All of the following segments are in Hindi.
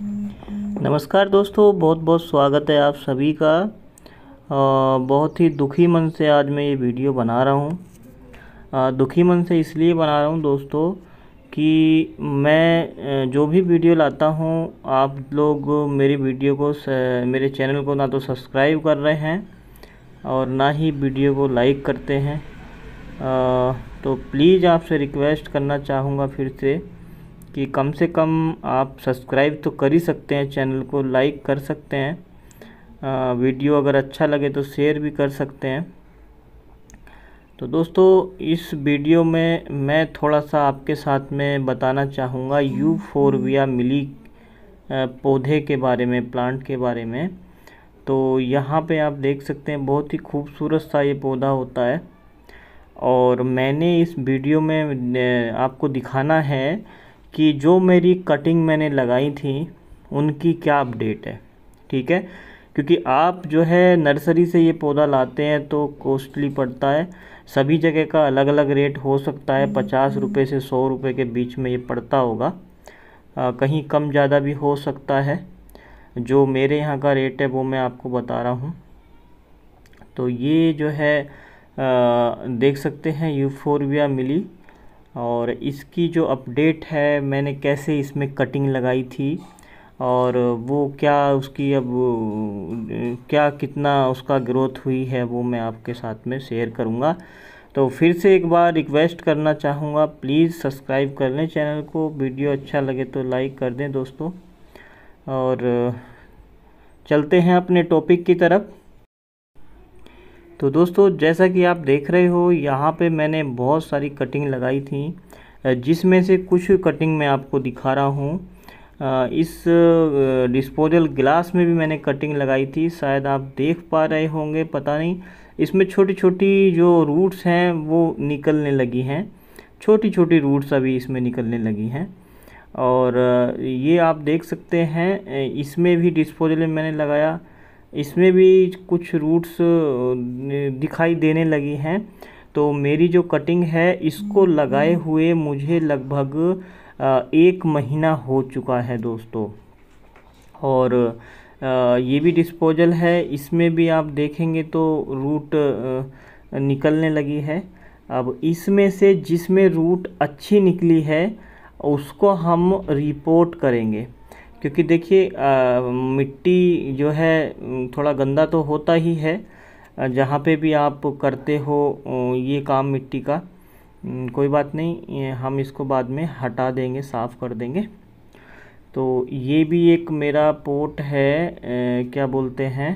नमस्कार दोस्तों बहुत बहुत स्वागत है आप सभी का आ, बहुत ही दुखी मन से आज मैं ये वीडियो बना रहा हूँ दुखी मन से इसलिए बना रहा हूँ दोस्तों कि मैं जो भी वीडियो लाता हूँ आप लोग मेरी वीडियो को मेरे चैनल को ना तो सब्सक्राइब कर रहे हैं और ना ही वीडियो को लाइक करते हैं आ, तो प्लीज़ आपसे रिक्वेस्ट करना चाहूँगा फिर से कि कम से कम आप सब्सक्राइब तो कर ही सकते हैं चैनल को लाइक कर सकते हैं वीडियो अगर अच्छा लगे तो शेयर भी कर सकते हैं तो दोस्तों इस वीडियो में मैं थोड़ा सा आपके साथ में बताना चाहूँगा यू फोरविया मिली पौधे के बारे में प्लांट के बारे में तो यहाँ पे आप देख सकते हैं बहुत ही खूबसूरत सा ये पौधा होता है और मैंने इस वीडियो में आपको दिखाना है कि जो मेरी कटिंग मैंने लगाई थी उनकी क्या अपडेट है ठीक है क्योंकि आप जो है नर्सरी से ये पौधा लाते हैं तो कॉस्टली पड़ता है सभी जगह का अलग अलग रेट हो सकता है हम्म, पचास हम्म। रुपये से सौ रुपये के बीच में ये पड़ता होगा आ, कहीं कम ज़्यादा भी हो सकता है जो मेरे यहाँ का रेट है वो मैं आपको बता रहा हूँ तो ये जो है आ, देख सकते हैं यूफोरविया मिली और इसकी जो अपडेट है मैंने कैसे इसमें कटिंग लगाई थी और वो क्या उसकी अब क्या कितना उसका ग्रोथ हुई है वो मैं आपके साथ में शेयर करूँगा तो फिर से एक बार रिक्वेस्ट करना चाहूँगा प्लीज़ सब्सक्राइब कर लें चैनल को वीडियो अच्छा लगे तो लाइक कर दें दोस्तों और चलते हैं अपने टॉपिक की तरफ तो दोस्तों जैसा कि आप देख रहे हो यहाँ पे मैंने बहुत सारी कटिंग लगाई थी जिसमें से कुछ कटिंग मैं आपको दिखा रहा हूँ इस डिस्पोजल ग्लास में भी मैंने कटिंग लगाई थी शायद आप देख पा रहे होंगे पता नहीं इसमें छोटी छोटी जो रूट्स हैं वो निकलने लगी हैं छोटी छोटी रूट्स अभी इसमें निकलने लगी हैं और ये आप देख सकते हैं इसमें भी डिस्पोजल मैंने लगाया इसमें भी कुछ रूट्स दिखाई देने लगी हैं तो मेरी जो कटिंग है इसको हम्म, लगाए हम्म। हुए मुझे लगभग एक महीना हो चुका है दोस्तों और ये भी डिस्पोजल है इसमें भी आप देखेंगे तो रूट निकलने लगी है अब इसमें से जिसमें रूट अच्छी निकली है उसको हम रिपोर्ट करेंगे क्योंकि देखिए मिट्टी जो है थोड़ा गंदा तो होता ही है जहाँ पे भी आप करते हो ये काम मिट्टी का कोई बात नहीं हम इसको बाद में हटा देंगे साफ़ कर देंगे तो ये भी एक मेरा पोट है क्या बोलते हैं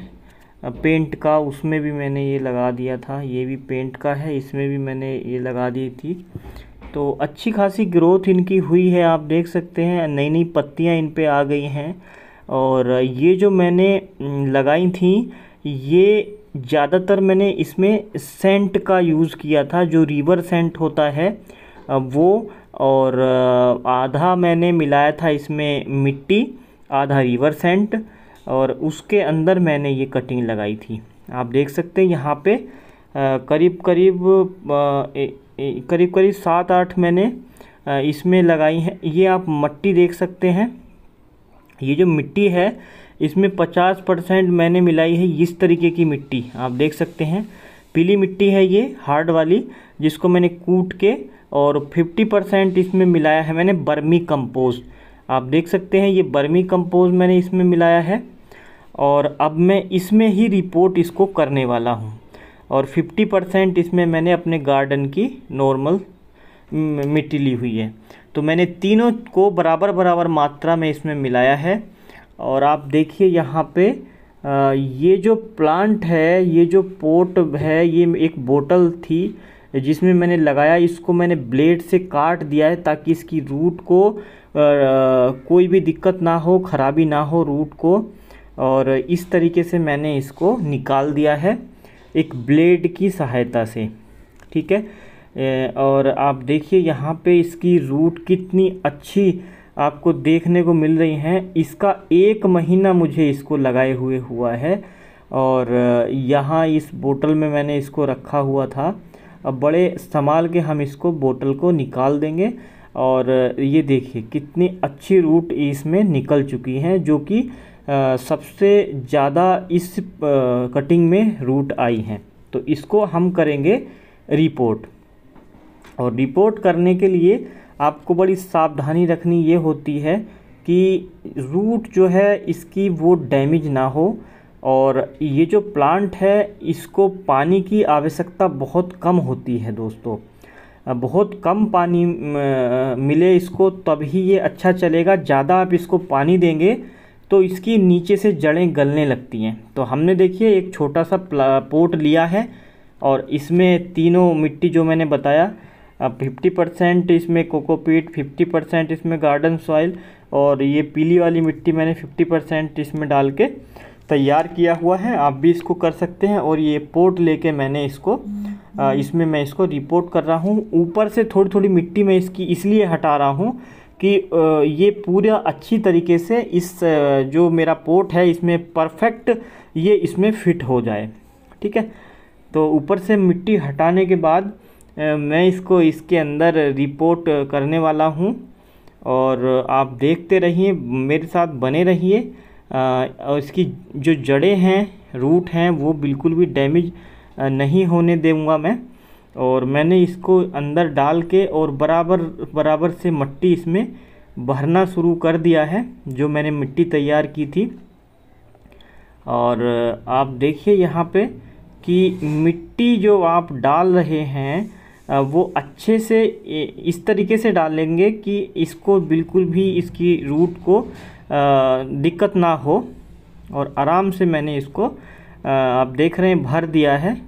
पेंट का उसमें भी मैंने ये लगा दिया था ये भी पेंट का है इसमें भी मैंने ये लगा दी थी तो अच्छी खासी ग्रोथ इनकी हुई है आप देख सकते हैं नई नई पत्तियां इन पे आ गई हैं और ये जो मैंने लगाई थी ये ज़्यादातर मैंने इसमें सेंट का यूज़ किया था जो रिवर सेंट होता है वो और आधा मैंने मिलाया था इसमें मिट्टी आधा रिवर सेंट और उसके अंदर मैंने ये कटिंग लगाई थी आप देख सकते हैं यहाँ पे करीब करीब करीब करीब सात आठ मैंने इसमें लगाई हैं ये आप मिट्टी देख सकते हैं ये जो मिट्टी है इसमें पचास परसेंट मैंने मिलाई है इस तरीके की मिट्टी आप देख सकते हैं पीली मिट्टी है ये हार्ड वाली जिसको मैंने कूट के और फिफ्टी परसेंट इसमें मिलाया है मैंने बर्मी कंपोज आप देख सकते हैं ये बर्मी कंपोज मैंने इसमें मिलाया है और अब मैं इसमें ही रिपोर्ट इसको करने वाला हूँ और 50 परसेंट इसमें मैंने अपने गार्डन की नॉर्मल मिट्टी ली हुई है तो मैंने तीनों को बराबर बराबर मात्रा में इसमें मिलाया है और आप देखिए यहाँ पे ये जो प्लांट है ये जो पोट है ये एक बोटल थी जिसमें मैंने लगाया इसको मैंने ब्लेड से काट दिया है ताकि इसकी रूट को आ, कोई भी दिक्कत ना हो खराबी ना हो रूट को और इस तरीके से मैंने इसको निकाल दिया है एक ब्लेड की सहायता से ठीक है और आप देखिए यहाँ पे इसकी रूट कितनी अच्छी आपको देखने को मिल रही हैं इसका एक महीना मुझे इसको लगाए हुए हुआ है और यहाँ इस बोतल में मैंने इसको रखा हुआ था अब बड़े संभाल के हम इसको बोतल को निकाल देंगे और ये देखिए कितनी अच्छी रूट इसमें निकल चुकी हैं जो कि सबसे ज़्यादा इस कटिंग में रूट आई हैं तो इसको हम करेंगे रिपोर्ट और रिपोर्ट करने के लिए आपको बड़ी सावधानी रखनी ये होती है कि रूट जो है इसकी वो डैमेज ना हो और ये जो प्लांट है इसको पानी की आवश्यकता बहुत कम होती है दोस्तों बहुत कम पानी मिले इसको तभी ये अच्छा चलेगा ज़्यादा आप इसको पानी देंगे तो इसकी नीचे से जड़ें गलने लगती हैं तो हमने देखिए एक छोटा सा पोट लिया है और इसमें तीनों मिट्टी जो मैंने बताया अब फिफ्टी परसेंट इसमें कोकोपीट फिफ्टी परसेंट इसमें गार्डन सॉइल और ये पीली वाली मिट्टी मैंने फिफ्टी परसेंट इसमें डाल के तैयार किया हुआ है आप भी इसको कर सकते हैं और ये पोर्ट लेके मैंने इसको इसमें मैं इसको रिपोर्ट कर रहा हूँ ऊपर से थोड़ी थोड़ी मिट्टी मैं इसकी इसलिए हटा रहा हूँ कि ये पूरा अच्छी तरीके से इस जो मेरा पोर्ट है इसमें परफेक्ट ये इसमें फिट हो जाए ठीक है तो ऊपर से मिट्टी हटाने के बाद मैं इसको इसके अंदर रिपोर्ट करने वाला हूँ और आप देखते रहिए मेरे साथ बने रहिए और इसकी जो जड़ें हैं रूट हैं वो बिल्कुल भी डैमेज नहीं होने दूँगा मैं और मैंने इसको अंदर डाल के और बराबर बराबर से मिट्टी इसमें भरना शुरू कर दिया है जो मैंने मिट्टी तैयार की थी और आप देखिए यहाँ पे कि मिट्टी जो आप डाल रहे हैं वो अच्छे से इस तरीके से डालेंगे कि इसको बिल्कुल भी इसकी रूट को दिक्कत ना हो और आराम से मैंने इसको आप देख रहे हैं भर दिया है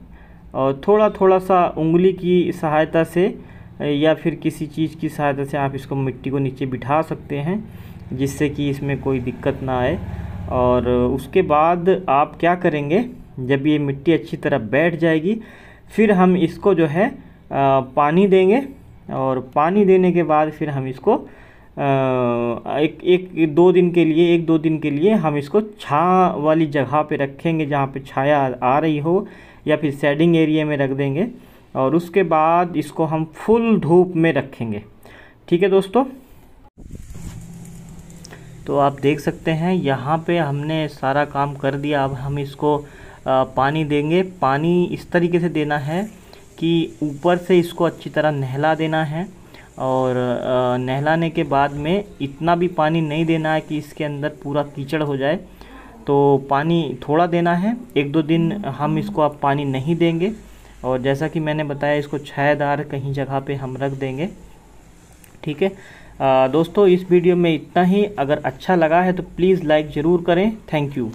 और थोड़ा थोड़ा सा उंगली की सहायता से या फिर किसी चीज़ की सहायता से आप इसको मिट्टी को नीचे बिठा सकते हैं जिससे कि इसमें कोई दिक्कत ना आए और उसके बाद आप क्या करेंगे जब ये मिट्टी अच्छी तरह बैठ जाएगी फिर हम इसको जो है पानी देंगे और पानी देने के बाद फिर हम इसको एक एक दो दिन के लिए एक दो दिन के लिए हम इसको छा वाली जगह पे रखेंगे जहाँ पे छाया आ रही हो या फिर सेडिंग एरिया में रख देंगे और उसके बाद इसको हम फुल धूप में रखेंगे ठीक है दोस्तों तो आप देख सकते हैं यहाँ पे हमने सारा काम कर दिया अब हम इसको पानी देंगे पानी इस तरीके से देना है कि ऊपर से इसको अच्छी तरह नहला देना है और नहलाने के बाद में इतना भी पानी नहीं देना है कि इसके अंदर पूरा कीचड़ हो जाए तो पानी थोड़ा देना है एक दो दिन हम इसको अब पानी नहीं देंगे और जैसा कि मैंने बताया इसको छायादार कहीं जगह पे हम रख देंगे ठीक है दोस्तों इस वीडियो में इतना ही अगर अच्छा लगा है तो प्लीज़ लाइक ज़रूर करें थैंक यू